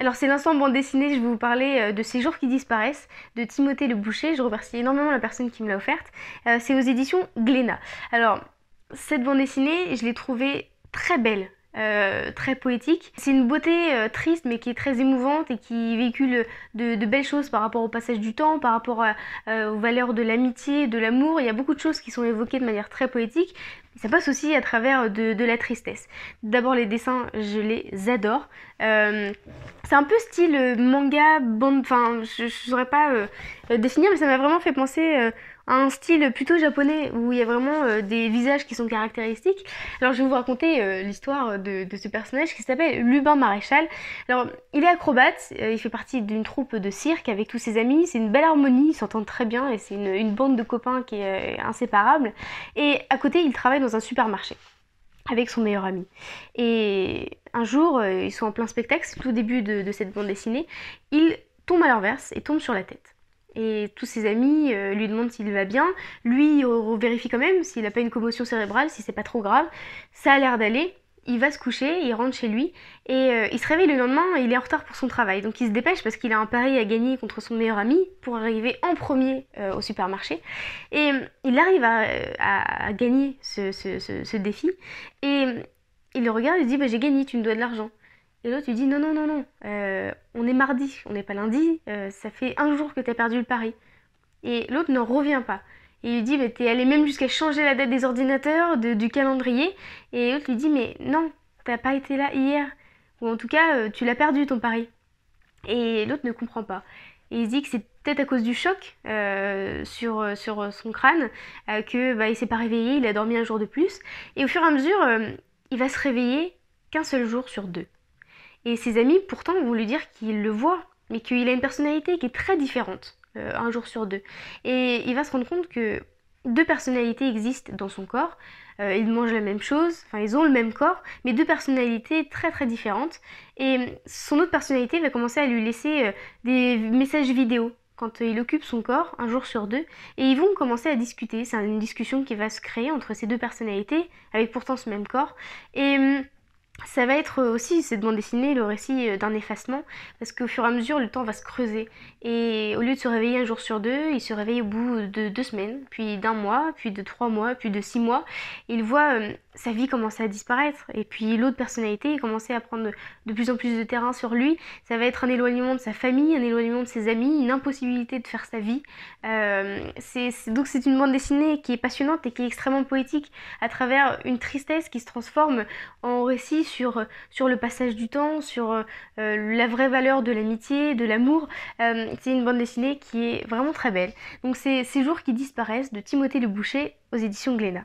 Alors c'est l'instant bande dessinée, je vais vous parler euh, de Ces jours qui disparaissent de Timothée Le Boucher. Je remercie énormément la personne qui me l'a offerte. Euh, c'est aux éditions Glénat. Alors cette bande dessinée, je l'ai trouvée très belle. Euh, très poétique. C'est une beauté triste mais qui est très émouvante et qui véhicule de, belles choses par rapport au passage du temps, par rapport aux valeurs de l'amitié, de l'amour. Il y a beaucoup de choses qui sont évoquées de manière très poétique ça passe aussi à travers euh, de, la tristesse. D'abord les dessins, je les adore. Euh, c'est un peu style euh, manga, bande, enfin je ne saurais pas définir, mais ça m'a vraiment fait penser à un style plutôt japonais où il y a vraiment des visages qui sont caractéristiques. Alors je vais vous raconter l'histoire de, ce personnage qui s'appelle Lubin Maréchal. Alors il est acrobate, il fait partie d'une troupe de cirque avec tous ses amis, c'est une belle harmonie, ils s'entendent très bien et c'est une, bande de copains qui est inséparable. Et à côté il travaille dans un supermarché avec son meilleur ami. Et un jour, euh, ils sont en plein spectacle, tout début de, cette bande dessinée, il tombe à l'inverse et tombe sur la tête. Et tous ses amis euh, lui demandent s'il va bien. Lui, il vérifie quand même s'il n'a pas une commotion cérébrale, si c'est pas trop grave. Ça a l'air d'aller il va se coucher, il rentre chez lui et euh, il se réveille le lendemain et il est en retard pour son travail. Donc il se dépêche parce qu'il a un pari à gagner contre son meilleur ami pour arriver en premier euh, au supermarché. Et euh, il arrive à, gagner ce, défi et il le regarde et lui dit bah, J'ai gagné, tu me dois de l'argent. Et l'autre lui dit Non, non, non, non, on est mardi, on n'est pas lundi, ça fait un jour que tu as perdu le pari. Et l'autre n'en revient pas. Et lui dit, tu t'es allé même jusqu'à changer la date des ordinateurs, du calendrier. Et l'autre lui dit, mais non, t'as pas été là hier. Ou en tout cas, euh, tu l'as perdu ton pari. Et l'autre ne comprend pas. Et il dit que c'est peut-être à cause du choc euh, sur, euh, sur son crâne euh, que bah, il s'est pas réveillé, il a dormi un jour de plus. Et au fur et à mesure, il va se réveiller qu'un seul jour sur deux. Et ses amis, pourtant, vont lui dire qu'il le voit, mais qu'il a une personnalité qui est très différente. Euh, un jour sur deux. Et il va se rendre compte que deux personnalités existent dans son corps. Euh, ils mangent la même chose, enfin ils ont le même corps, mais deux personnalités très très différentes. Et son autre personnalité va commencer à lui laisser euh, des messages vidéo quand il occupe son corps, un jour sur deux, et ils vont commencer à discuter. C'est une discussion qui va se créer entre ces deux personnalités, avec pourtant ce même corps. Et hum, ça va être euh, aussi cette bande dessinée le récit euh, d'un effacement parce qu'au fur et à mesure le temps va se creuser et au lieu de se réveiller un jour sur deux il se réveille au bout de deux semaines puis d'un mois puis de trois mois puis de six mois il voit euh, sa vie commençait à disparaître. Et puis l'autre personnalité commençait à prendre de plus en plus de terrain sur lui. Ça va être un éloignement de sa famille, un éloignement de ses amis, une impossibilité de faire sa vie. Euh, donc c'est une bande dessinée qui est passionnante et qui est extrêmement poétique à travers une tristesse qui se transforme en récit sur, sur le passage du temps, sur euh, la vraie valeur de l'amitié, de l'amour. Euh, c'est une bande dessinée qui est vraiment très belle. Donc c'est Ces jours qui disparaissent de Timothée Le Boucher aux éditions Glénat.